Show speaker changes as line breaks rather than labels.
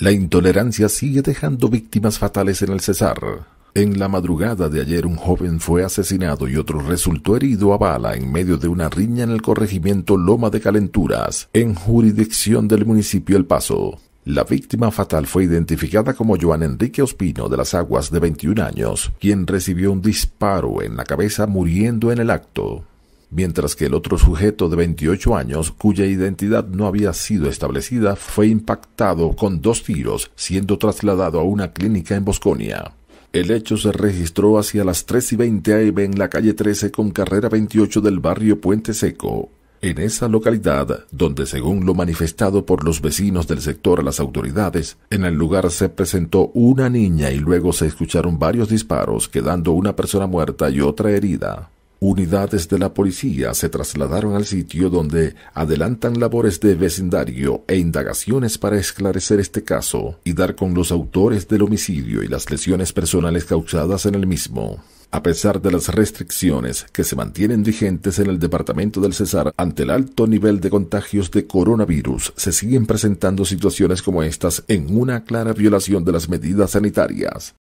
La intolerancia sigue dejando víctimas fatales en el Cesar. En la madrugada de ayer un joven fue asesinado y otro resultó herido a bala en medio de una riña en el corregimiento Loma de Calenturas, en jurisdicción del municipio El Paso. La víctima fatal fue identificada como Joan Enrique Ospino de las Aguas de 21 años, quien recibió un disparo en la cabeza muriendo en el acto mientras que el otro sujeto de 28 años, cuya identidad no había sido establecida, fue impactado con dos tiros, siendo trasladado a una clínica en Bosconia. El hecho se registró hacia las 3:20 y AM en la calle 13 con carrera 28 del barrio Puente Seco. En esa localidad, donde según lo manifestado por los vecinos del sector a las autoridades, en el lugar se presentó una niña y luego se escucharon varios disparos, quedando una persona muerta y otra herida. Unidades de la policía se trasladaron al sitio donde adelantan labores de vecindario e indagaciones para esclarecer este caso y dar con los autores del homicidio y las lesiones personales causadas en el mismo. A pesar de las restricciones que se mantienen vigentes en el departamento del Cesar ante el alto nivel de contagios de coronavirus, se siguen presentando situaciones como estas en una clara violación de las medidas sanitarias.